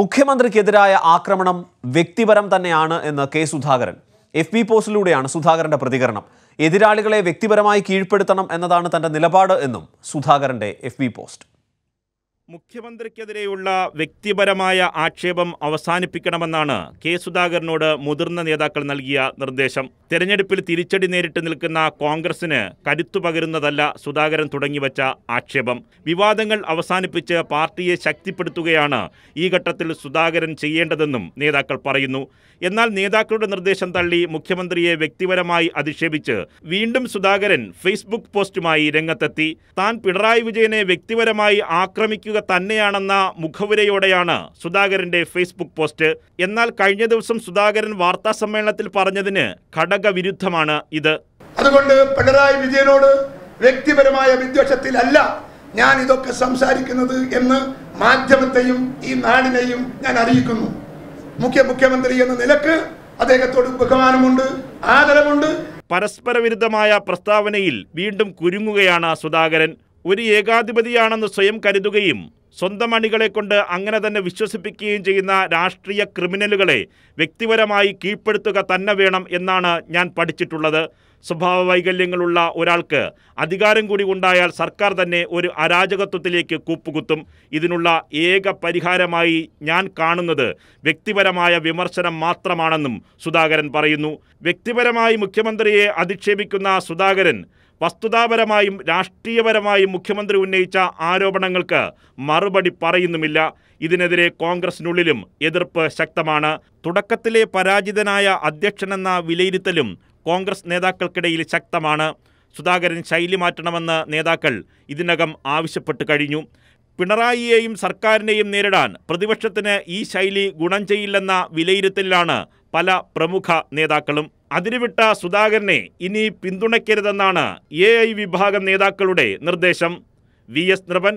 മുഖ്യമന്ത്രിക്കെതിരായ ആക്രമണം വ്യക്തിപരം തന്നെയാണ് എന്ന് കെ സുധാകരൻ എഫ് ബി പോസ്റ്റിലൂടെയാണ് സുധാകരന്റെ പ്രതികരണം എതിരാളികളെ വ്യക്തിപരമായി കീഴ്പ്പെടുത്തണം എന്നതാണ് തന്റെ നിലപാട് എന്നും സുധാകരന്റെ എഫ് ബി പോസ്റ്റ് മുഖ്യമന്ത്രിക്കെതിരെയുള്ള വ്യക്തിപരമായ ആക്ഷേപം അവസാനിപ്പിക്കണമെന്നാണ് കെ സുധാകരനോട് മുതിർന്ന നേതാക്കൾ നൽകിയ നിർദ്ദേശം തെരഞ്ഞെടുപ്പിൽ തിരിച്ചടി നേരിട്ട് നിൽക്കുന്ന കോൺഗ്രസിന് കരുത്തു പകരുന്നതല്ല സുധാകരൻ തുടങ്ങിവച്ച ആക്ഷേപം വിവാദങ്ങൾ അവസാനിപ്പിച്ച് പാർട്ടിയെ ശക്തിപ്പെടുത്തുകയാണ് ഈ ഘട്ടത്തിൽ സുധാകരൻ ചെയ്യേണ്ടതെന്നും നേതാക്കൾ പറയുന്നു എന്നാൽ നേതാക്കളുടെ നിർദ്ദേശം തള്ളി മുഖ്യമന്ത്രിയെ വ്യക്തിപരമായി അധിക്ഷേപിച്ച് വീണ്ടും സുധാകരൻ ഫേസ്ബുക്ക് പോസ്റ്റുമായി രംഗത്തെത്തി താൻ പിണറായി വിജയനെ വ്യക്തിപരമായി ആക്രമിക്കുക ഉപയോഗിക്കുക തന്നെയാണെന്ന മുഖവുരയോടെയാണ് സുധാകരന്റെ ഫേസ്ബുക്ക് പോസ്റ്റ് എന്നാൽ കഴിഞ്ഞ ദിവസം സുധാകരൻ വാർത്താ സമ്മേളനത്തിൽ പറഞ്ഞതിന് ഘടകവിരുദ്ധമാണ് ഇത് അതുകൊണ്ട് പിണറായി വിജയനോട് വ്യക്തിപരമായ വിദ്വേഷത്തിലല്ല ഞാൻ ഇതൊക്കെ സംസാരിക്കുന്നത് എന്ന് മാധ്യമത്തെയും ഈ നാടിനെയും ഞാൻ അറിയിക്കുന്നു മുഖ്യ മുഖ്യമന്ത്രി എന്ന നിലക്ക് അദ്ദേഹത്തോട് ബഹുമാനമുണ്ട് ആദരമുണ്ട് പരസ്പര വിരുദ്ധമായ പ്രസ്താവനയിൽ വീണ്ടും കുരുങ്ങുകയാണ് സുധാകരൻ ഒരു ഏകാധിപതിയാണെന്ന് സ്വയം കരുതുകയും സ്വന്തം അണികളെ കൊണ്ട് അങ്ങനെ തന്നെ വിശ്വസിപ്പിക്കുകയും ചെയ്യുന്ന രാഷ്ട്രീയ ക്രിമിനലുകളെ വ്യക്തിപരമായി കീഴ്പ്പെടുത്തുക തന്നെ വേണം എന്നാണ് ഞാൻ പഠിച്ചിട്ടുള്ളത് സ്വഭാവ വൈകല്യങ്ങളുള്ള ഒരാൾക്ക് അധികാരം കൂടി ഉണ്ടായാൽ സർക്കാർ തന്നെ ഒരു അരാജകത്വത്തിലേക്ക് കൂപ്പുകുത്തും ഇതിനുള്ള ഏക പരിഹാരമായി ഞാൻ കാണുന്നത് വ്യക്തിപരമായ വിമർശനം മാത്രമാണെന്നും സുധാകരൻ പറയുന്നു വ്യക്തിപരമായി മുഖ്യമന്ത്രിയെ അധിക്ഷേപിക്കുന്ന സുധാകരൻ വസ്തുതാപരമായും രാഷ്ട്രീയപരമായും മുഖ്യമന്ത്രി ഉന്നയിച്ച ആരോപണങ്ങൾക്ക് മറു മറുപടി പറയുന്നുമില്ല ഇതിനെതിരെ കോൺഗ്രസിനുള്ളിലും എതിർപ്പ് ശക്തമാണ് തുടക്കത്തിലെ പരാജിതനായ അധ്യക്ഷനെന്ന വിലയിരുത്തലും കോൺഗ്രസ് നേതാക്കൾക്കിടയിൽ ശക്തമാണ് സുധാകരൻ ശൈലി മാറ്റണമെന്ന് നേതാക്കൾ ഇതിനകം ആവശ്യപ്പെട്ടു കഴിഞ്ഞു പിണറായിയെയും സർക്കാരിനെയും നേരിടാൻ പ്രതിപക്ഷത്തിന് ഈ ശൈലി ഗുണം ചെയ്യില്ലെന്ന വിലയിരുത്തലിലാണ് പല പ്രമുഖ നേതാക്കളും അതിരുവിട്ട സുധാകരനെ ഇനി പിന്തുണയ്ക്കരുതെന്നാണ് എ വിഭാഗം നേതാക്കളുടെ നിർദ്ദേശം വി എസ് നൃപൻ